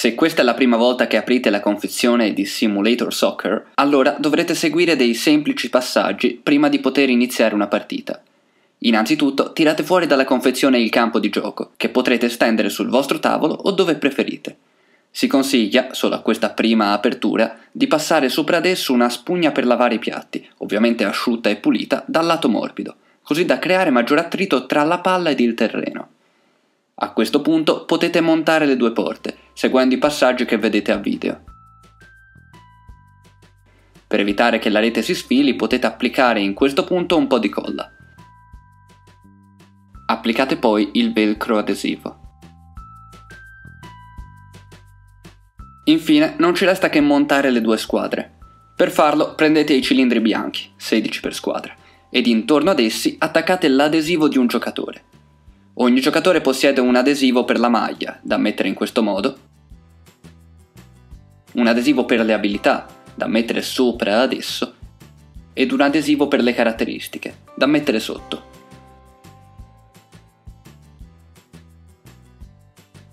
Se questa è la prima volta che aprite la confezione di Simulator Soccer, allora dovrete seguire dei semplici passaggi prima di poter iniziare una partita. Innanzitutto tirate fuori dalla confezione il campo di gioco, che potrete stendere sul vostro tavolo o dove preferite. Si consiglia, solo a questa prima apertura, di passare sopra ad esso una spugna per lavare i piatti, ovviamente asciutta e pulita, dal lato morbido, così da creare maggior attrito tra la palla ed il terreno. A questo punto potete montare le due porte, seguendo i passaggi che vedete a video. Per evitare che la rete si sfili potete applicare in questo punto un po' di colla. Applicate poi il velcro adesivo. Infine non ci resta che montare le due squadre. Per farlo prendete i cilindri bianchi, 16 per squadra, ed intorno ad essi attaccate l'adesivo di un giocatore. Ogni giocatore possiede un adesivo per la maglia, da mettere in questo modo, un adesivo per le abilità, da mettere sopra ad esso, ed un adesivo per le caratteristiche, da mettere sotto.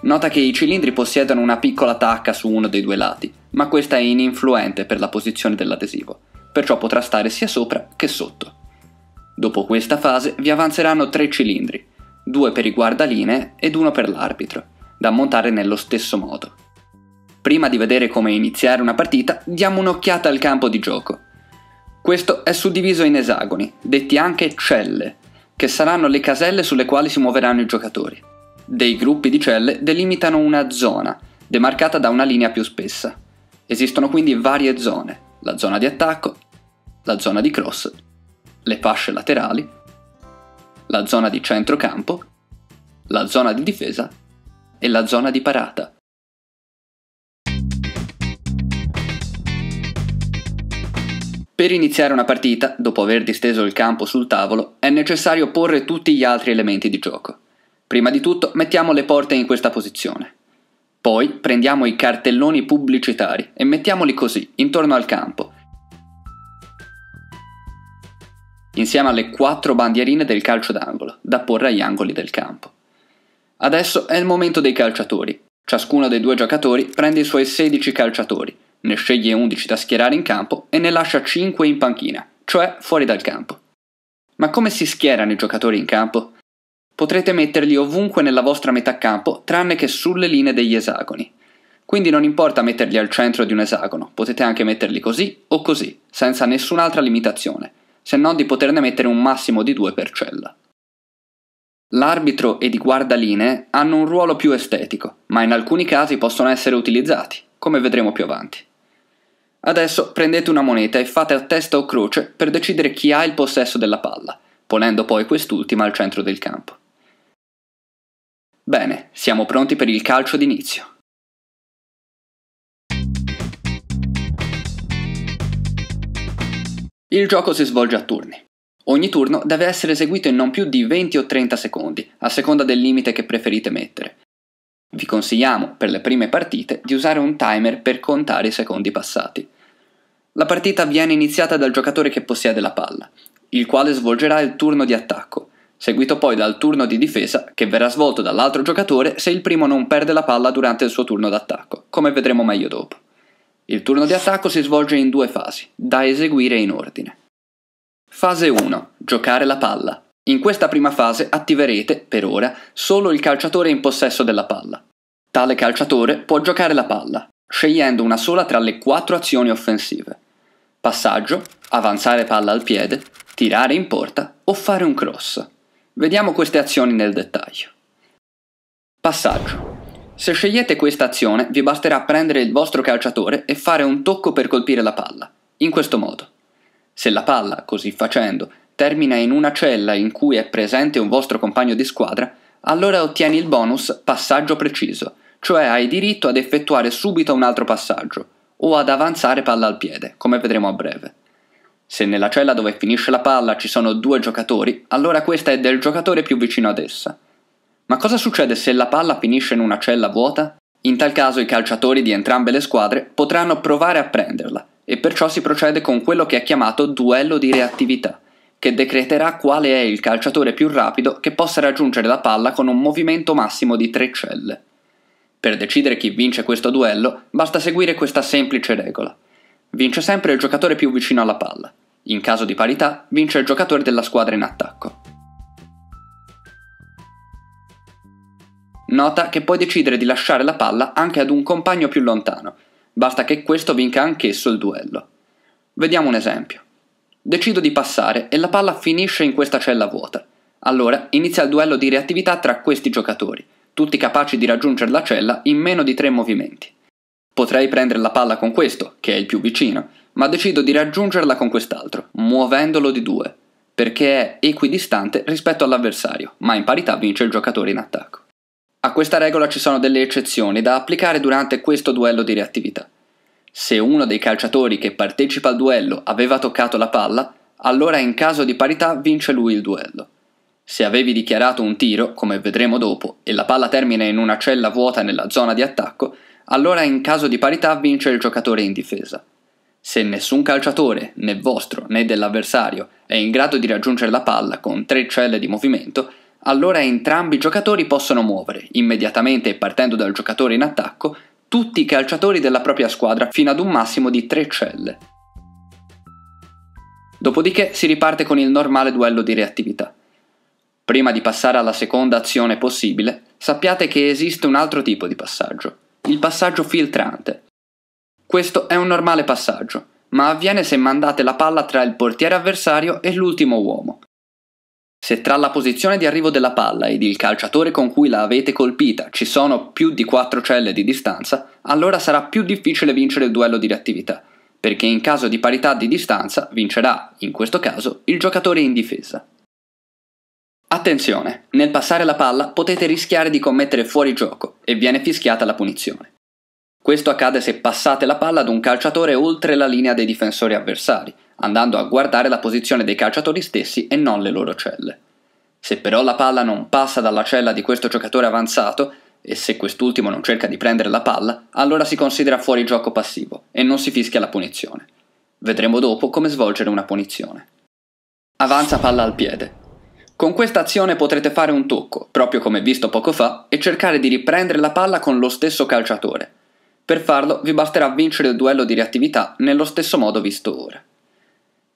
Nota che i cilindri possiedono una piccola tacca su uno dei due lati, ma questa è ininfluente per la posizione dell'adesivo, perciò potrà stare sia sopra che sotto. Dopo questa fase vi avanzeranno tre cilindri, due per i guardaline ed uno per l'arbitro, da montare nello stesso modo. Prima di vedere come iniziare una partita, diamo un'occhiata al campo di gioco. Questo è suddiviso in esagoni, detti anche celle, che saranno le caselle sulle quali si muoveranno i giocatori. Dei gruppi di celle delimitano una zona, demarcata da una linea più spessa. Esistono quindi varie zone, la zona di attacco, la zona di cross, le fasce laterali la zona di centrocampo, la zona di difesa e la zona di parata. Per iniziare una partita, dopo aver disteso il campo sul tavolo, è necessario porre tutti gli altri elementi di gioco. Prima di tutto mettiamo le porte in questa posizione. Poi prendiamo i cartelloni pubblicitari e mettiamoli così, intorno al campo, insieme alle quattro bandierine del calcio d'angolo, da porre agli angoli del campo. Adesso è il momento dei calciatori. Ciascuno dei due giocatori prende i suoi 16 calciatori, ne sceglie 11 da schierare in campo e ne lascia 5 in panchina, cioè fuori dal campo. Ma come si schierano i giocatori in campo? Potrete metterli ovunque nella vostra metà campo, tranne che sulle linee degli esagoni. Quindi non importa metterli al centro di un esagono, potete anche metterli così o così, senza nessun'altra limitazione se non di poterne mettere un massimo di due per cella. L'arbitro ed i guardaline hanno un ruolo più estetico, ma in alcuni casi possono essere utilizzati, come vedremo più avanti. Adesso prendete una moneta e fate a testa o croce per decidere chi ha il possesso della palla, ponendo poi quest'ultima al centro del campo. Bene, siamo pronti per il calcio d'inizio. Il gioco si svolge a turni. Ogni turno deve essere eseguito in non più di 20 o 30 secondi, a seconda del limite che preferite mettere. Vi consigliamo, per le prime partite, di usare un timer per contare i secondi passati. La partita viene iniziata dal giocatore che possiede la palla, il quale svolgerà il turno di attacco, seguito poi dal turno di difesa che verrà svolto dall'altro giocatore se il primo non perde la palla durante il suo turno d'attacco, come vedremo meglio dopo. Il turno di attacco si svolge in due fasi, da eseguire in ordine. Fase 1. Giocare la palla. In questa prima fase attiverete, per ora, solo il calciatore in possesso della palla. Tale calciatore può giocare la palla, scegliendo una sola tra le quattro azioni offensive. Passaggio, avanzare palla al piede, tirare in porta o fare un cross. Vediamo queste azioni nel dettaglio. Passaggio. Se scegliete questa azione vi basterà prendere il vostro calciatore e fare un tocco per colpire la palla, in questo modo. Se la palla, così facendo, termina in una cella in cui è presente un vostro compagno di squadra, allora ottieni il bonus passaggio preciso, cioè hai diritto ad effettuare subito un altro passaggio, o ad avanzare palla al piede, come vedremo a breve. Se nella cella dove finisce la palla ci sono due giocatori, allora questa è del giocatore più vicino ad essa. Ma cosa succede se la palla finisce in una cella vuota? In tal caso i calciatori di entrambe le squadre potranno provare a prenderla e perciò si procede con quello che è chiamato duello di reattività, che decreterà quale è il calciatore più rapido che possa raggiungere la palla con un movimento massimo di tre celle. Per decidere chi vince questo duello basta seguire questa semplice regola. Vince sempre il giocatore più vicino alla palla. In caso di parità, vince il giocatore della squadra in attacco. Nota che puoi decidere di lasciare la palla anche ad un compagno più lontano, basta che questo vinca anch'esso il duello. Vediamo un esempio. Decido di passare e la palla finisce in questa cella vuota. Allora inizia il duello di reattività tra questi giocatori, tutti capaci di raggiungere la cella in meno di tre movimenti. Potrei prendere la palla con questo, che è il più vicino, ma decido di raggiungerla con quest'altro, muovendolo di due, perché è equidistante rispetto all'avversario, ma in parità vince il giocatore in attacco. A questa regola ci sono delle eccezioni da applicare durante questo duello di reattività. Se uno dei calciatori che partecipa al duello aveva toccato la palla, allora in caso di parità vince lui il duello. Se avevi dichiarato un tiro, come vedremo dopo, e la palla termina in una cella vuota nella zona di attacco, allora in caso di parità vince il giocatore in difesa. Se nessun calciatore, né vostro né dell'avversario, è in grado di raggiungere la palla con tre celle di movimento, allora entrambi i giocatori possono muovere, immediatamente e partendo dal giocatore in attacco, tutti i calciatori della propria squadra fino ad un massimo di 3 celle. Dopodiché si riparte con il normale duello di reattività. Prima di passare alla seconda azione possibile, sappiate che esiste un altro tipo di passaggio, il passaggio filtrante. Questo è un normale passaggio, ma avviene se mandate la palla tra il portiere avversario e l'ultimo uomo, se tra la posizione di arrivo della palla ed il calciatore con cui la avete colpita ci sono più di 4 celle di distanza, allora sarà più difficile vincere il duello di reattività, perché in caso di parità di distanza vincerà, in questo caso, il giocatore in difesa. Attenzione, nel passare la palla potete rischiare di commettere fuori gioco e viene fischiata la punizione. Questo accade se passate la palla ad un calciatore oltre la linea dei difensori avversari, andando a guardare la posizione dei calciatori stessi e non le loro celle. Se però la palla non passa dalla cella di questo giocatore avanzato, e se quest'ultimo non cerca di prendere la palla, allora si considera fuori gioco passivo e non si fischia la punizione. Vedremo dopo come svolgere una punizione. Avanza palla al piede. Con questa azione potrete fare un tocco, proprio come visto poco fa, e cercare di riprendere la palla con lo stesso calciatore. Per farlo vi basterà vincere il duello di reattività nello stesso modo visto ora.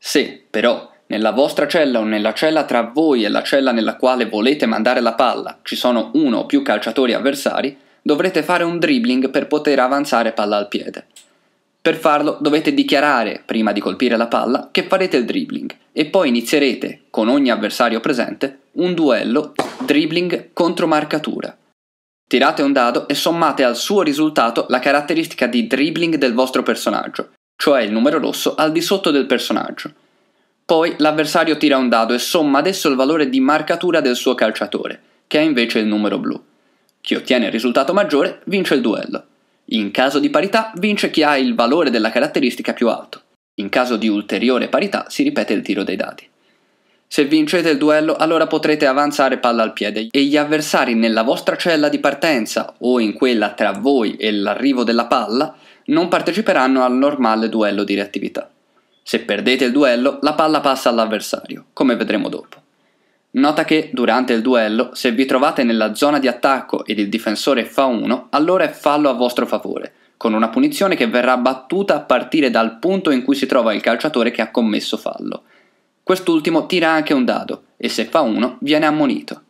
Se, però, nella vostra cella o nella cella tra voi e la cella nella quale volete mandare la palla ci sono uno o più calciatori avversari, dovrete fare un dribbling per poter avanzare palla al piede. Per farlo dovete dichiarare, prima di colpire la palla, che farete il dribbling e poi inizierete, con ogni avversario presente, un duello dribbling contro marcatura. Tirate un dado e sommate al suo risultato la caratteristica di dribbling del vostro personaggio cioè il numero rosso, al di sotto del personaggio. Poi l'avversario tira un dado e somma adesso il valore di marcatura del suo calciatore, che è invece il numero blu. Chi ottiene il risultato maggiore vince il duello. In caso di parità vince chi ha il valore della caratteristica più alto. In caso di ulteriore parità si ripete il tiro dei dadi. Se vincete il duello allora potrete avanzare palla al piede e gli avversari nella vostra cella di partenza o in quella tra voi e l'arrivo della palla non parteciperanno al normale duello di reattività. Se perdete il duello, la palla passa all'avversario, come vedremo dopo. Nota che, durante il duello, se vi trovate nella zona di attacco ed il difensore fa 1, allora è fallo a vostro favore, con una punizione che verrà battuta a partire dal punto in cui si trova il calciatore che ha commesso fallo. Quest'ultimo tira anche un dado e se fa 1 viene ammonito.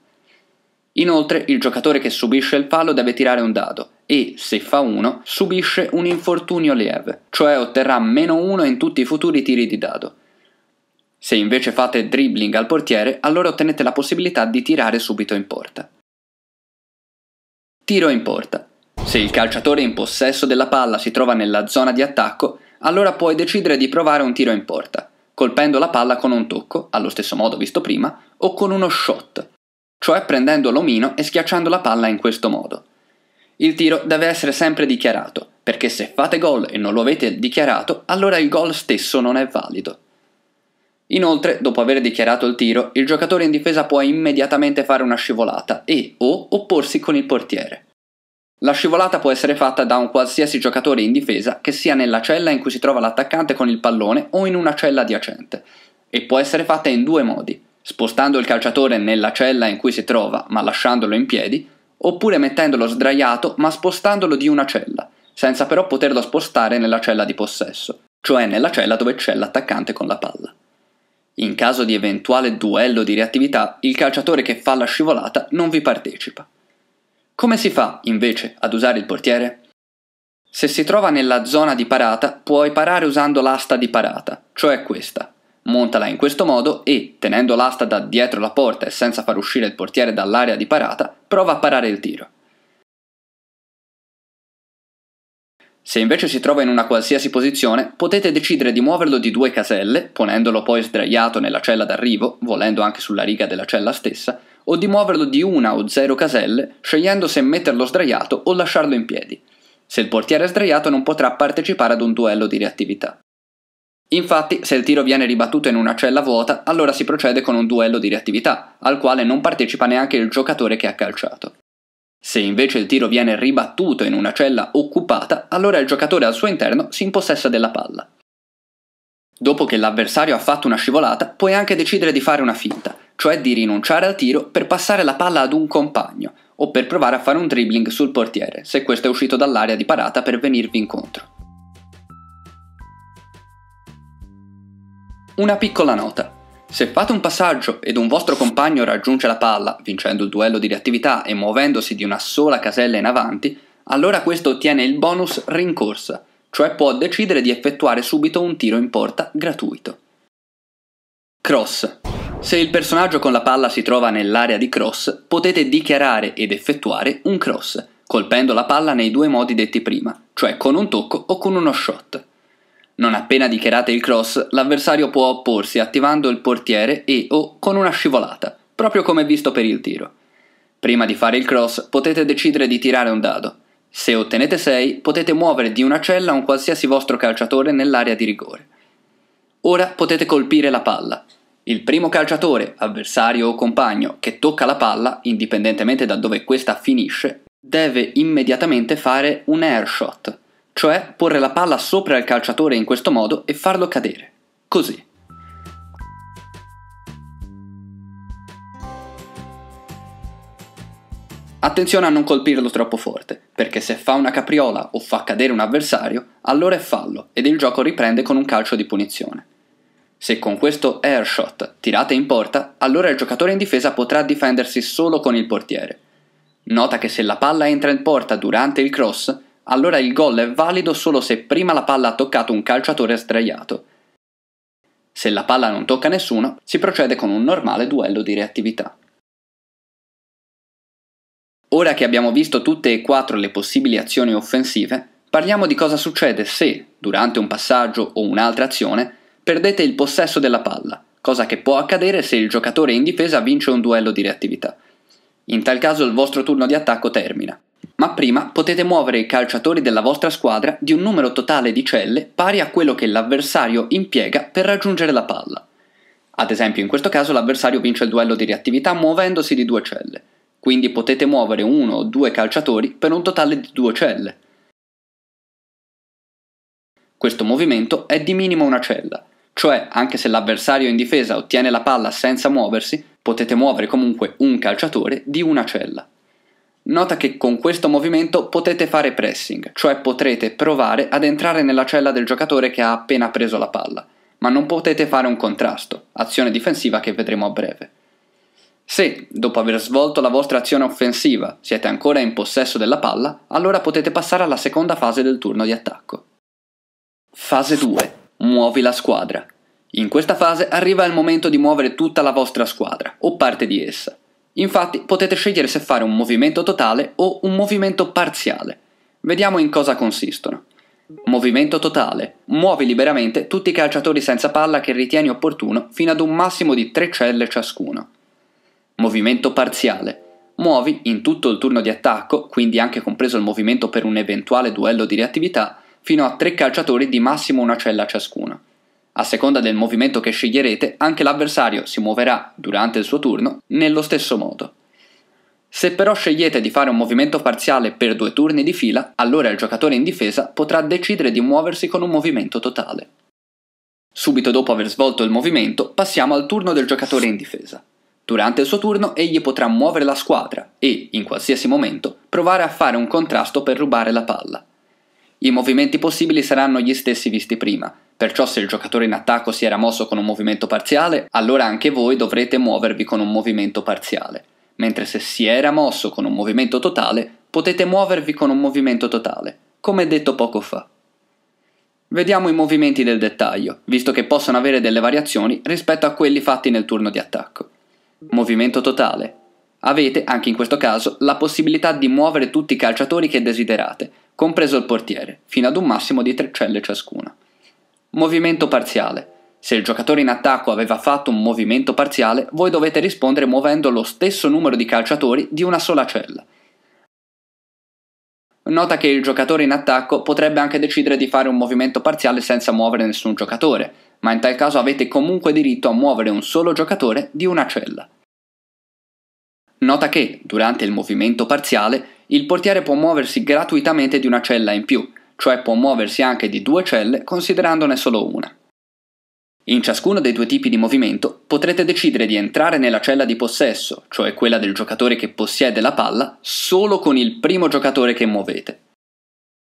Inoltre il giocatore che subisce il fallo deve tirare un dado e, se fa 1, subisce un infortunio lieve, cioè otterrà meno 1 in tutti i futuri tiri di dado. Se invece fate dribbling al portiere, allora ottenete la possibilità di tirare subito in porta. Tiro in porta. Se il calciatore in possesso della palla si trova nella zona di attacco, allora puoi decidere di provare un tiro in porta, colpendo la palla con un tocco, allo stesso modo visto prima, o con uno shot, cioè prendendo l'omino e schiacciando la palla in questo modo. Il tiro deve essere sempre dichiarato, perché se fate gol e non lo avete dichiarato, allora il gol stesso non è valido. Inoltre, dopo aver dichiarato il tiro, il giocatore in difesa può immediatamente fare una scivolata e o opporsi con il portiere. La scivolata può essere fatta da un qualsiasi giocatore in difesa che sia nella cella in cui si trova l'attaccante con il pallone o in una cella adiacente, e può essere fatta in due modi, spostando il calciatore nella cella in cui si trova ma lasciandolo in piedi, oppure mettendolo sdraiato ma spostandolo di una cella, senza però poterlo spostare nella cella di possesso, cioè nella cella dove c'è l'attaccante con la palla. In caso di eventuale duello di reattività, il calciatore che fa la scivolata non vi partecipa. Come si fa, invece, ad usare il portiere? Se si trova nella zona di parata, puoi parare usando l'asta di parata, cioè questa. Montala in questo modo e, tenendo l'asta da dietro la porta e senza far uscire il portiere dall'area di parata, prova a parare il tiro. Se invece si trova in una qualsiasi posizione, potete decidere di muoverlo di due caselle, ponendolo poi sdraiato nella cella d'arrivo, volendo anche sulla riga della cella stessa, o di muoverlo di una o zero caselle, scegliendo se metterlo sdraiato o lasciarlo in piedi. Se il portiere è sdraiato non potrà partecipare ad un duello di reattività. Infatti, se il tiro viene ribattuto in una cella vuota, allora si procede con un duello di reattività, al quale non partecipa neanche il giocatore che ha calciato. Se invece il tiro viene ribattuto in una cella occupata, allora il giocatore al suo interno si impossessa della palla. Dopo che l'avversario ha fatto una scivolata, puoi anche decidere di fare una finta, cioè di rinunciare al tiro per passare la palla ad un compagno, o per provare a fare un dribbling sul portiere, se questo è uscito dall'area di parata per venirvi incontro. Una piccola nota. Se fate un passaggio ed un vostro compagno raggiunge la palla, vincendo il duello di reattività e muovendosi di una sola casella in avanti, allora questo ottiene il bonus rincorsa, cioè può decidere di effettuare subito un tiro in porta gratuito. Cross. Se il personaggio con la palla si trova nell'area di cross, potete dichiarare ed effettuare un cross, colpendo la palla nei due modi detti prima, cioè con un tocco o con uno shot. Non appena dichiarate il cross, l'avversario può opporsi attivando il portiere e o con una scivolata, proprio come visto per il tiro. Prima di fare il cross potete decidere di tirare un dado. Se ottenete 6 potete muovere di una cella un qualsiasi vostro calciatore nell'area di rigore. Ora potete colpire la palla. Il primo calciatore, avversario o compagno che tocca la palla, indipendentemente da dove questa finisce, deve immediatamente fare un airshot, cioè porre la palla sopra il calciatore in questo modo e farlo cadere. Così. Attenzione a non colpirlo troppo forte, perché se fa una capriola o fa cadere un avversario, allora è fallo ed il gioco riprende con un calcio di punizione. Se con questo airshot tirate in porta, allora il giocatore in difesa potrà difendersi solo con il portiere. Nota che se la palla entra in porta durante il cross, allora il gol è valido solo se prima la palla ha toccato un calciatore sdraiato. Se la palla non tocca nessuno, si procede con un normale duello di reattività. Ora che abbiamo visto tutte e quattro le possibili azioni offensive, parliamo di cosa succede se, durante un passaggio o un'altra azione, perdete il possesso della palla, cosa che può accadere se il giocatore in difesa vince un duello di reattività. In tal caso il vostro turno di attacco termina ma prima potete muovere i calciatori della vostra squadra di un numero totale di celle pari a quello che l'avversario impiega per raggiungere la palla. Ad esempio, in questo caso l'avversario vince il duello di reattività muovendosi di due celle, quindi potete muovere uno o due calciatori per un totale di due celle. Questo movimento è di minimo una cella, cioè anche se l'avversario in difesa ottiene la palla senza muoversi, potete muovere comunque un calciatore di una cella. Nota che con questo movimento potete fare pressing, cioè potrete provare ad entrare nella cella del giocatore che ha appena preso la palla, ma non potete fare un contrasto, azione difensiva che vedremo a breve. Se, dopo aver svolto la vostra azione offensiva, siete ancora in possesso della palla, allora potete passare alla seconda fase del turno di attacco. Fase 2. Muovi la squadra. In questa fase arriva il momento di muovere tutta la vostra squadra, o parte di essa. Infatti potete scegliere se fare un movimento totale o un movimento parziale. Vediamo in cosa consistono. Movimento totale. Muovi liberamente tutti i calciatori senza palla che ritieni opportuno fino ad un massimo di 3 celle ciascuno. Movimento parziale. Muovi in tutto il turno di attacco, quindi anche compreso il movimento per un eventuale duello di reattività, fino a 3 calciatori di massimo una cella ciascuno. A seconda del movimento che sceglierete, anche l'avversario si muoverà durante il suo turno nello stesso modo. Se però scegliete di fare un movimento parziale per due turni di fila, allora il giocatore in difesa potrà decidere di muoversi con un movimento totale. Subito dopo aver svolto il movimento, passiamo al turno del giocatore in difesa. Durante il suo turno egli potrà muovere la squadra e, in qualsiasi momento, provare a fare un contrasto per rubare la palla. I movimenti possibili saranno gli stessi visti prima, perciò se il giocatore in attacco si era mosso con un movimento parziale, allora anche voi dovrete muovervi con un movimento parziale, mentre se si era mosso con un movimento totale, potete muovervi con un movimento totale, come detto poco fa. Vediamo i movimenti del dettaglio, visto che possono avere delle variazioni rispetto a quelli fatti nel turno di attacco. Movimento totale. Avete, anche in questo caso, la possibilità di muovere tutti i calciatori che desiderate, compreso il portiere, fino ad un massimo di tre celle ciascuna. Movimento parziale. Se il giocatore in attacco aveva fatto un movimento parziale, voi dovete rispondere muovendo lo stesso numero di calciatori di una sola cella. Nota che il giocatore in attacco potrebbe anche decidere di fare un movimento parziale senza muovere nessun giocatore, ma in tal caso avete comunque diritto a muovere un solo giocatore di una cella. Nota che, durante il movimento parziale, il portiere può muoversi gratuitamente di una cella in più, cioè può muoversi anche di due celle considerandone solo una. In ciascuno dei due tipi di movimento potrete decidere di entrare nella cella di possesso, cioè quella del giocatore che possiede la palla, solo con il primo giocatore che muovete.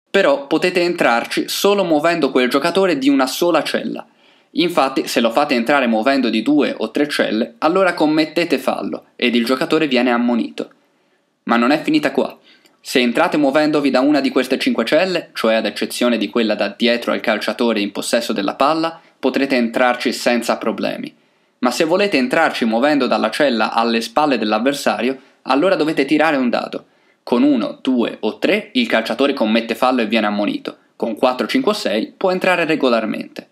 Però potete entrarci solo muovendo quel giocatore di una sola cella. Infatti, se lo fate entrare muovendo di due o tre celle, allora commettete fallo ed il giocatore viene ammonito. Ma non è finita qua. Se entrate muovendovi da una di queste cinque celle, cioè ad eccezione di quella da dietro al calciatore in possesso della palla, potrete entrarci senza problemi. Ma se volete entrarci muovendo dalla cella alle spalle dell'avversario, allora dovete tirare un dado. Con 1, 2 o 3 il calciatore commette fallo e viene ammonito, con 4, 5 o 6 può entrare regolarmente.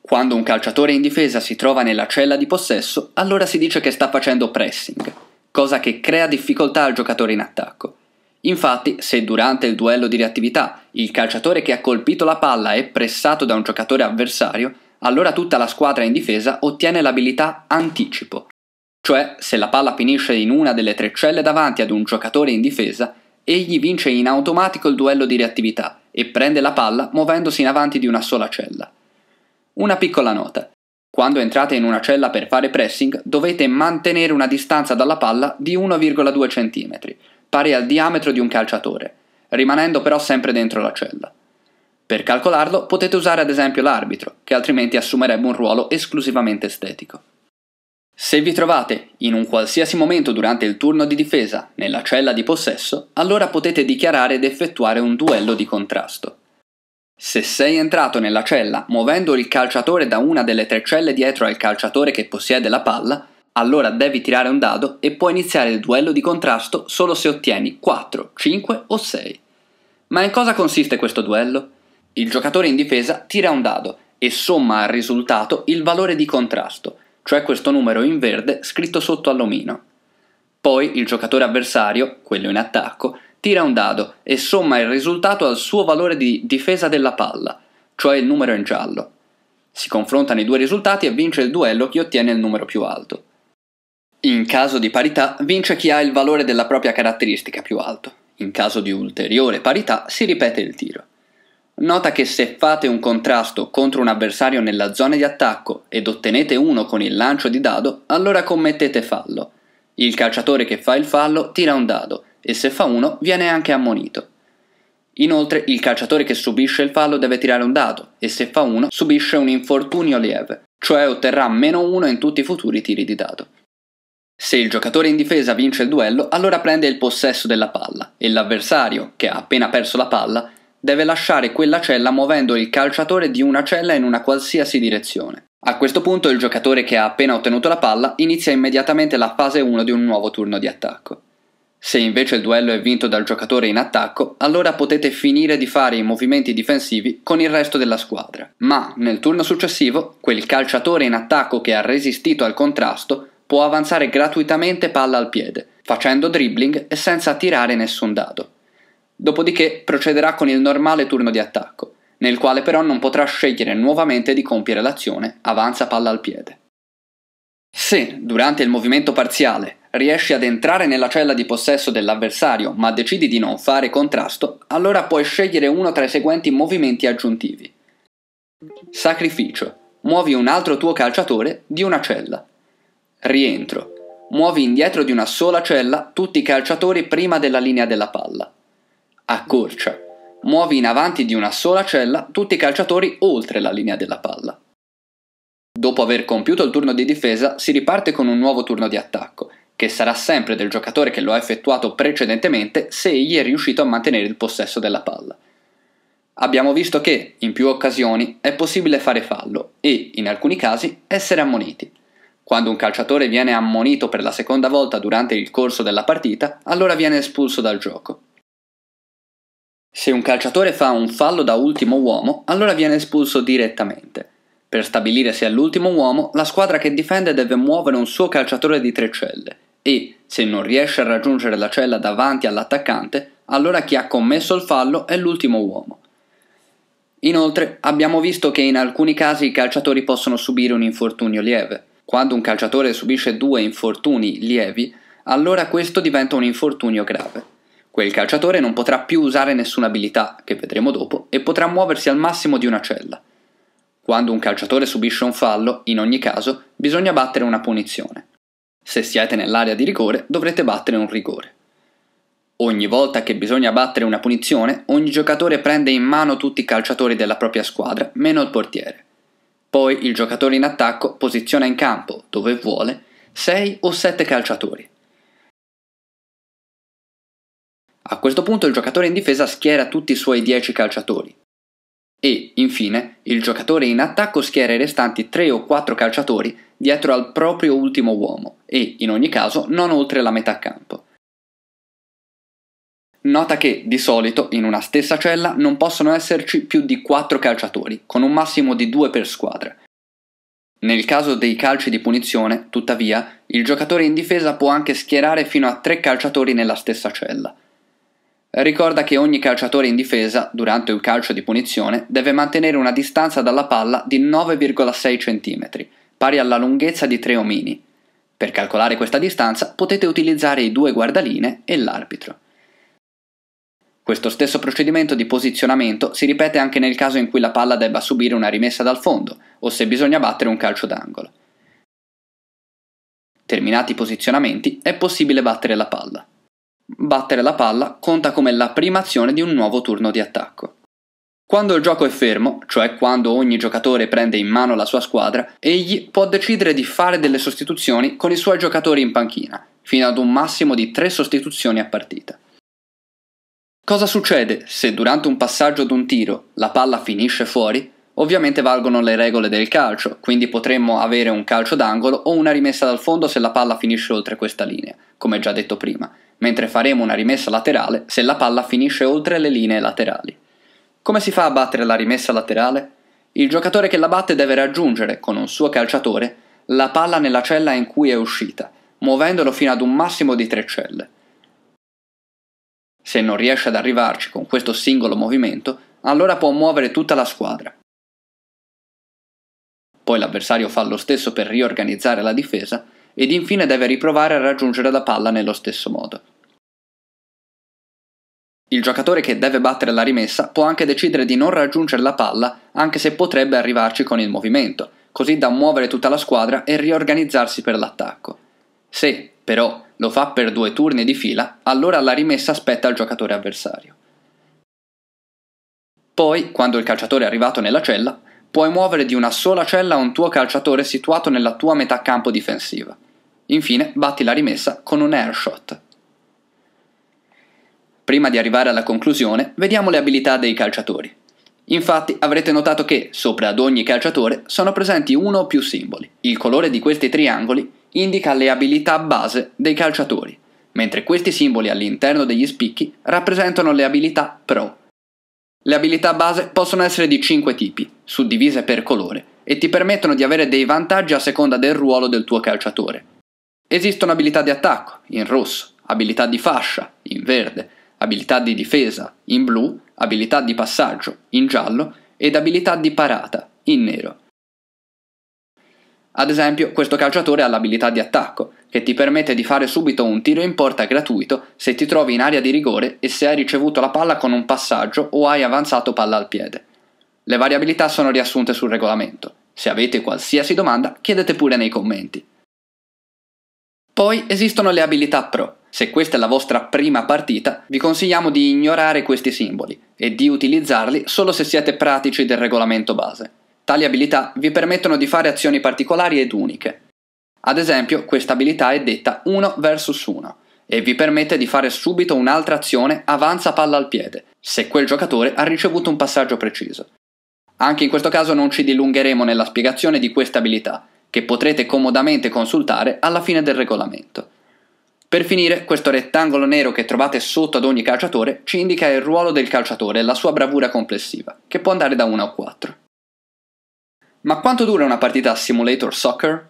Quando un calciatore in difesa si trova nella cella di possesso, allora si dice che sta facendo pressing cosa che crea difficoltà al giocatore in attacco. Infatti, se durante il duello di reattività il calciatore che ha colpito la palla è pressato da un giocatore avversario, allora tutta la squadra in difesa ottiene l'abilità anticipo. Cioè, se la palla finisce in una delle tre celle davanti ad un giocatore in difesa, egli vince in automatico il duello di reattività e prende la palla muovendosi in avanti di una sola cella. Una piccola nota. Quando entrate in una cella per fare pressing, dovete mantenere una distanza dalla palla di 1,2 cm, pari al diametro di un calciatore, rimanendo però sempre dentro la cella. Per calcolarlo potete usare ad esempio l'arbitro, che altrimenti assumerebbe un ruolo esclusivamente estetico. Se vi trovate in un qualsiasi momento durante il turno di difesa nella cella di possesso, allora potete dichiarare ed effettuare un duello di contrasto. Se sei entrato nella cella muovendo il calciatore da una delle tre celle dietro al calciatore che possiede la palla, allora devi tirare un dado e puoi iniziare il duello di contrasto solo se ottieni 4, 5 o 6. Ma in cosa consiste questo duello? Il giocatore in difesa tira un dado e somma al risultato il valore di contrasto, cioè questo numero in verde scritto sotto all'omino. Poi il giocatore avversario, quello in attacco, tira un dado e somma il risultato al suo valore di difesa della palla, cioè il numero in giallo. Si confrontano i due risultati e vince il duello chi ottiene il numero più alto. In caso di parità vince chi ha il valore della propria caratteristica più alto. In caso di ulteriore parità si ripete il tiro. Nota che se fate un contrasto contro un avversario nella zona di attacco ed ottenete uno con il lancio di dado, allora commettete fallo. Il calciatore che fa il fallo tira un dado e se fa uno viene anche ammonito. Inoltre il calciatore che subisce il fallo deve tirare un dado e se fa uno subisce un infortunio lieve, cioè otterrà meno uno in tutti i futuri tiri di dado. Se il giocatore in difesa vince il duello, allora prende il possesso della palla e l'avversario, che ha appena perso la palla, deve lasciare quella cella muovendo il calciatore di una cella in una qualsiasi direzione. A questo punto il giocatore che ha appena ottenuto la palla inizia immediatamente la fase 1 di un nuovo turno di attacco. Se invece il duello è vinto dal giocatore in attacco, allora potete finire di fare i movimenti difensivi con il resto della squadra. Ma nel turno successivo, quel calciatore in attacco che ha resistito al contrasto può avanzare gratuitamente palla al piede, facendo dribbling e senza tirare nessun dado. Dopodiché procederà con il normale turno di attacco, nel quale però non potrà scegliere nuovamente di compiere l'azione avanza palla al piede. Se, durante il movimento parziale, riesci ad entrare nella cella di possesso dell'avversario ma decidi di non fare contrasto, allora puoi scegliere uno tra i seguenti movimenti aggiuntivi. Sacrificio. Muovi un altro tuo calciatore di una cella. Rientro. Muovi indietro di una sola cella tutti i calciatori prima della linea della palla. Accorcia. Muovi in avanti di una sola cella tutti i calciatori oltre la linea della palla. Dopo aver compiuto il turno di difesa, si riparte con un nuovo turno di attacco che sarà sempre del giocatore che lo ha effettuato precedentemente se egli è riuscito a mantenere il possesso della palla. Abbiamo visto che, in più occasioni, è possibile fare fallo e, in alcuni casi, essere ammoniti. Quando un calciatore viene ammonito per la seconda volta durante il corso della partita, allora viene espulso dal gioco. Se un calciatore fa un fallo da ultimo uomo, allora viene espulso direttamente. Per stabilire se è l'ultimo uomo, la squadra che difende deve muovere un suo calciatore di tre celle e, se non riesce a raggiungere la cella davanti all'attaccante, allora chi ha commesso il fallo è l'ultimo uomo. Inoltre, abbiamo visto che in alcuni casi i calciatori possono subire un infortunio lieve. Quando un calciatore subisce due infortuni lievi, allora questo diventa un infortunio grave. Quel calciatore non potrà più usare nessuna abilità, che vedremo dopo, e potrà muoversi al massimo di una cella. Quando un calciatore subisce un fallo, in ogni caso, bisogna battere una punizione. Se siete nell'area di rigore dovrete battere un rigore. Ogni volta che bisogna battere una punizione, ogni giocatore prende in mano tutti i calciatori della propria squadra, meno il portiere. Poi il giocatore in attacco posiziona in campo, dove vuole, 6 o 7 calciatori. A questo punto il giocatore in difesa schiera tutti i suoi 10 calciatori, e, infine, il giocatore in attacco schiera i restanti 3 o 4 calciatori dietro al proprio ultimo uomo e, in ogni caso, non oltre la metà campo. Nota che, di solito, in una stessa cella non possono esserci più di 4 calciatori, con un massimo di 2 per squadra. Nel caso dei calci di punizione, tuttavia, il giocatore in difesa può anche schierare fino a 3 calciatori nella stessa cella. Ricorda che ogni calciatore in difesa, durante un calcio di punizione, deve mantenere una distanza dalla palla di 9,6 cm, pari alla lunghezza di tre omini. Per calcolare questa distanza potete utilizzare i due guardaline e l'arbitro. Questo stesso procedimento di posizionamento si ripete anche nel caso in cui la palla debba subire una rimessa dal fondo o se bisogna battere un calcio d'angolo. Terminati i posizionamenti è possibile battere la palla. Battere la palla conta come la prima azione di un nuovo turno di attacco. Quando il gioco è fermo, cioè quando ogni giocatore prende in mano la sua squadra, egli può decidere di fare delle sostituzioni con i suoi giocatori in panchina, fino ad un massimo di tre sostituzioni a partita. Cosa succede se durante un passaggio d'un tiro la palla finisce fuori? Ovviamente valgono le regole del calcio, quindi potremmo avere un calcio d'angolo o una rimessa dal fondo se la palla finisce oltre questa linea, come già detto prima, mentre faremo una rimessa laterale se la palla finisce oltre le linee laterali. Come si fa a battere la rimessa laterale? Il giocatore che la batte deve raggiungere, con un suo calciatore, la palla nella cella in cui è uscita, muovendolo fino ad un massimo di tre celle. Se non riesce ad arrivarci con questo singolo movimento, allora può muovere tutta la squadra. Poi l'avversario fa lo stesso per riorganizzare la difesa ed infine deve riprovare a raggiungere la palla nello stesso modo. Il giocatore che deve battere la rimessa può anche decidere di non raggiungere la palla anche se potrebbe arrivarci con il movimento, così da muovere tutta la squadra e riorganizzarsi per l'attacco. Se, però, lo fa per due turni di fila, allora la rimessa spetta al giocatore avversario. Poi, quando il calciatore è arrivato nella cella, puoi muovere di una sola cella un tuo calciatore situato nella tua metà campo difensiva. Infine, batti la rimessa con un airshot. shot. Prima di arrivare alla conclusione, vediamo le abilità dei calciatori. Infatti avrete notato che, sopra ad ogni calciatore, sono presenti uno o più simboli. Il colore di questi triangoli indica le abilità base dei calciatori, mentre questi simboli all'interno degli spicchi rappresentano le abilità pro. Le abilità base possono essere di 5 tipi, suddivise per colore, e ti permettono di avere dei vantaggi a seconda del ruolo del tuo calciatore. Esistono abilità di attacco, in rosso, abilità di fascia, in verde, abilità di difesa, in blu, abilità di passaggio, in giallo, ed abilità di parata, in nero. Ad esempio, questo calciatore ha l'abilità di attacco, che ti permette di fare subito un tiro in porta gratuito se ti trovi in area di rigore e se hai ricevuto la palla con un passaggio o hai avanzato palla al piede. Le varie abilità sono riassunte sul regolamento. Se avete qualsiasi domanda, chiedete pure nei commenti. Poi esistono le abilità pro, se questa è la vostra prima partita, vi consigliamo di ignorare questi simboli e di utilizzarli solo se siete pratici del regolamento base. Tali abilità vi permettono di fare azioni particolari ed uniche. Ad esempio, questa abilità è detta 1 vs 1 e vi permette di fare subito un'altra azione avanza palla al piede, se quel giocatore ha ricevuto un passaggio preciso. Anche in questo caso non ci dilungheremo nella spiegazione di questa abilità, che potrete comodamente consultare alla fine del regolamento. Per finire, questo rettangolo nero che trovate sotto ad ogni calciatore ci indica il ruolo del calciatore e la sua bravura complessiva, che può andare da 1 a 4. Ma quanto dura una partita Simulator Soccer?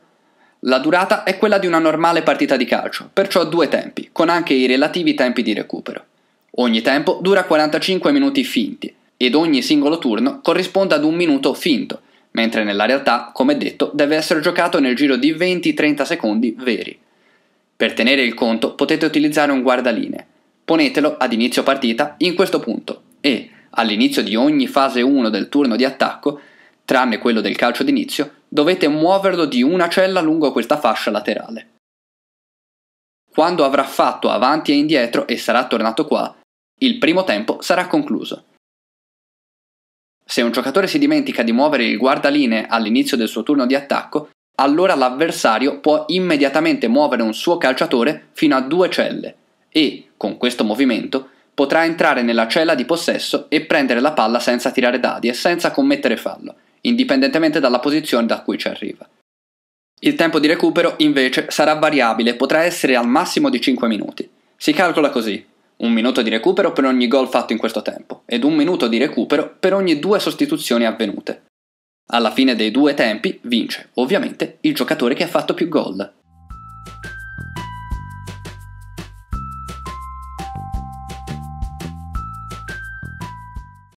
La durata è quella di una normale partita di calcio, perciò due tempi, con anche i relativi tempi di recupero. Ogni tempo dura 45 minuti finti, ed ogni singolo turno corrisponde ad un minuto finto, mentre nella realtà, come detto, deve essere giocato nel giro di 20-30 secondi veri. Per tenere il conto potete utilizzare un guardaline. Ponetelo ad inizio partita in questo punto e, all'inizio di ogni fase 1 del turno di attacco, tranne quello del calcio d'inizio, dovete muoverlo di una cella lungo questa fascia laterale. Quando avrà fatto avanti e indietro e sarà tornato qua, il primo tempo sarà concluso. Se un giocatore si dimentica di muovere il guardaline all'inizio del suo turno di attacco, allora l'avversario può immediatamente muovere un suo calciatore fino a due celle e, con questo movimento, potrà entrare nella cella di possesso e prendere la palla senza tirare dadi e senza commettere fallo, indipendentemente dalla posizione da cui ci arriva. Il tempo di recupero, invece, sarà variabile e potrà essere al massimo di 5 minuti. Si calcola così. Un minuto di recupero per ogni gol fatto in questo tempo ed un minuto di recupero per ogni due sostituzioni avvenute. Alla fine dei due tempi vince, ovviamente, il giocatore che ha fatto più gol.